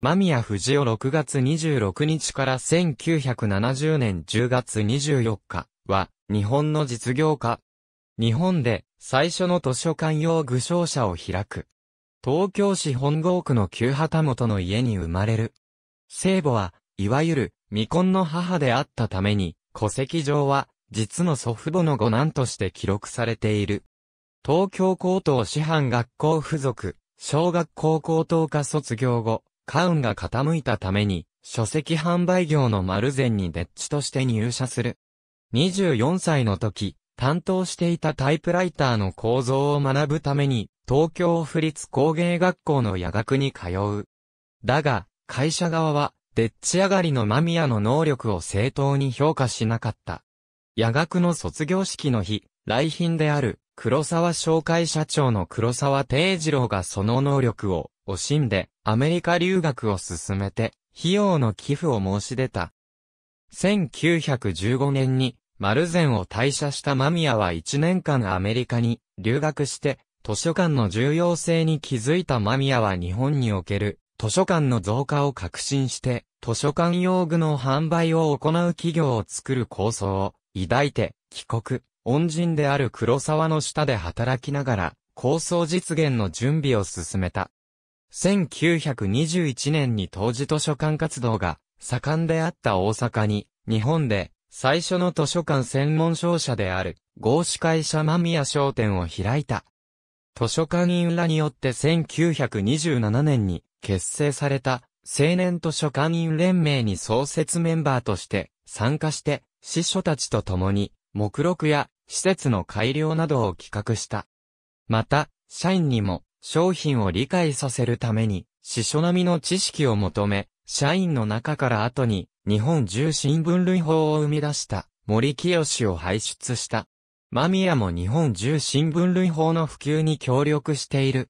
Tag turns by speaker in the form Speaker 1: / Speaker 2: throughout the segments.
Speaker 1: 間宮藤オ6月26日から1970年10月24日は、日本の実業家。日本で最初の図書館用具商社を開く。東京市本郷区の旧旗本の家に生まれる。聖母は、いわゆる未婚の母であったために、戸籍上は、実の祖父母の五男として記録されている。東京高等師範学校附属、小学校高等科卒業後、カウンが傾いたために、書籍販売業の丸善にデッチとして入社する。24歳の時、担当していたタイプライターの構造を学ぶために、東京府立工芸学校の夜学に通う。だが、会社側は、デッチ上がりの間宮の能力を正当に評価しなかった。夜学の卒業式の日、来賓である、黒沢紹介社長の黒沢定次郎がその能力を惜しんで、アメリカ留学を進めて、費用の寄付を申し出た。1915年に、マルゼンを退社したマミヤは1年間アメリカに留学して、図書館の重要性に気づいたマミヤは日本における図書館の増加を確信して、図書館用具の販売を行う企業を作る構想を抱いて、帰国、恩人である黒沢の下で働きながら、構想実現の準備を進めた。1921年に当時図書館活動が盛んであった大阪に、日本で最初の図書館専門商社である、合資会社間宮商店を開いた。図書館員らによって1927年に結成された青年図書館員連盟に創設メンバーとして参加して、司書たちと共に、目録や施設の改良などを企画した。また、社員にも商品を理解させるために、司書並みの知識を求め、社員の中から後に、日本重新分類法を生み出した、森清を輩出した。間宮も日本重新分類法の普及に協力している。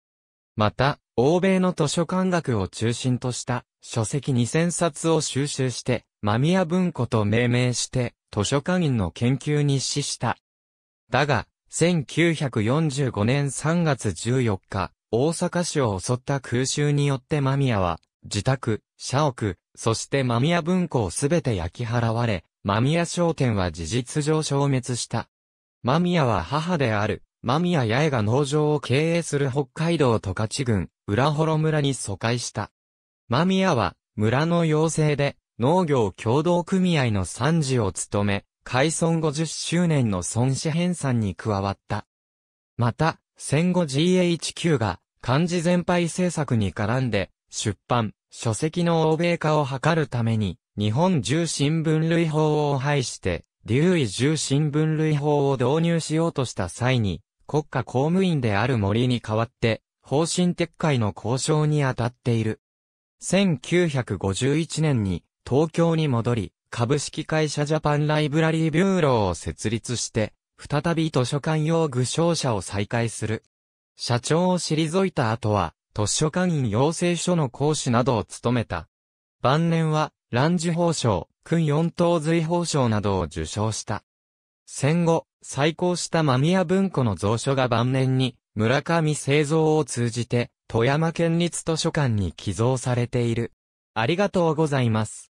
Speaker 1: また、欧米の図書館学を中心とした書籍2000冊を収集して、間宮文庫と命名して、図書館員の研究に資した。だが、1945年3月14日、大阪市を襲った空襲によって間宮は、自宅、社屋、そして間宮文庫をすべて焼き払われ、間宮商店は事実上消滅した。間宮は母である、間宮八重が農場を経営する北海道十勝郡、浦幌村に疎開した。間宮は、村の要請で、農業協同組合の参事を務め、開村50周年の孫子編纂に加わった。また、戦後 GHQ が漢字全廃政策に絡んで出版、書籍の欧米化を図るために日本重新分類法を廃して留意重新分類法を導入しようとした際に国家公務員である森に代わって方針撤回の交渉に当たっている。1951年に東京に戻り株式会社ジャパンライブラリービューローを設立して再び図書館用具商社を再開する。社長を退いた後は、図書館員養成所の講師などを務めた。晩年は、乱受法賞、訓四等随法賞などを受賞した。戦後、再興した間宮文庫の蔵書が晩年に、村上製造を通じて、富山県立図書館に寄贈されている。ありがとうございます。